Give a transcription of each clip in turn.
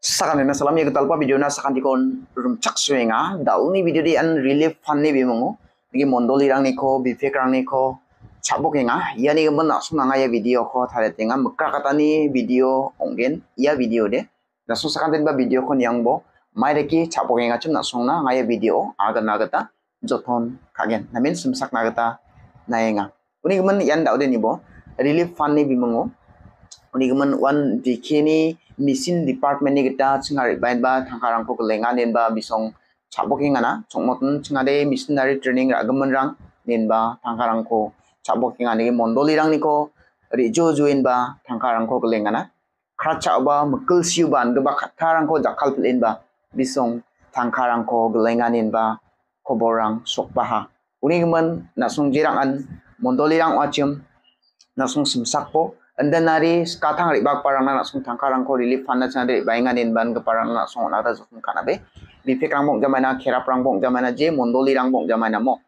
sakane na salam ya ke talpa video na sakan dikon rum chak suenga ni video di an relief phanne bimongo ngi mondoli rang ni ko bifek rang ni ko chabok enga ya ni kemen mena sunanga ya video ko thare tenga mukka katani video ongen ya video de na so sakan video ko nyang bo mai reki ki chabok enga ya chum na songna nga ya video aga na gata jothon kagen namin sak na gata naenga uni kemen men yan dau de ni bo relief funny bimongo onigman wan di dikini misin department ni kita cengarik bain ba tangkarang ko lenga nen ba bisong chaboki ngana cengade misin dari training gemen rang nen ba tangkarang ko chaboki ngani ge mondoli rang niko jo juin ba tangkarang ko lenga na khacha ba mukul siu ban ge ba khatarang ko jakal pelin ba bisong tangkarang ko lenga nen ba koborang sokbaha unigman nasung jirang an mondoli rang wacem nasung simsak po Andanari nari, ri ribak parang na sung tangka rang ko relief fund na chan bainga ban ke parang na sung na ta sung kana be bifek rang bong jamana kera prang bong jamana je mondoli rang bong jamana mo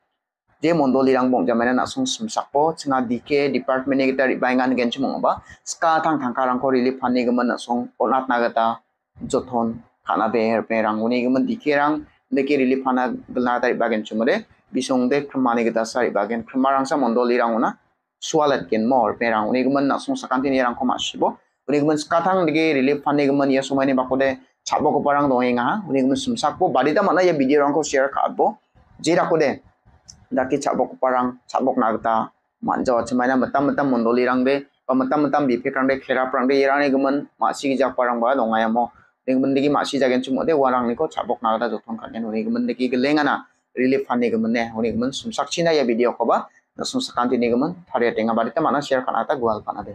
je mondoli rang bong jamana na sung sum sakpo dike department ni ta ri bainga gen chum ba ska tang tangka rangko ko relief fund ni gman na sung onat na gata jothon kana be her pe rang uni dike rang deke relief fund na gna ta ri bagen bisong dek kemani kita sari bagen kemarang sa mondoli rang una sualatken mor perang uni gumen nak sung sakantin irang ko masibo uni gumen skatang dige relief fund ni gumen ia sumai ni ya, bakode chapbo ko parang dong inga uni gumen sumsakbo barita mana ya video rang ko share katbo jira ko de daki chapbo ko parang chapbo nagta manjo chemaina metam metam mondoli rang de pa metam metam bipik rang de kera prang de irang ni gumen masi gi jak parang ba dong ayamo ning mendigi masi jagen cuma de warang ni ko chapbo nagta jotong kan uni gumen digi gelengana relief fund ni gumen ne uni sum sumsak china ya video ko ba Nusun sekanti nih teman, hari ini ngabarin teman, share kan ada gua alpan ada.